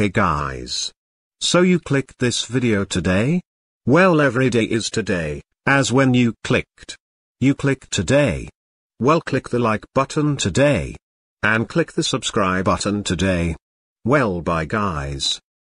Hey guys! So you clicked this video today? Well every day is today, as when you clicked. You clicked today. Well click the like button today. And click the subscribe button today. Well bye guys.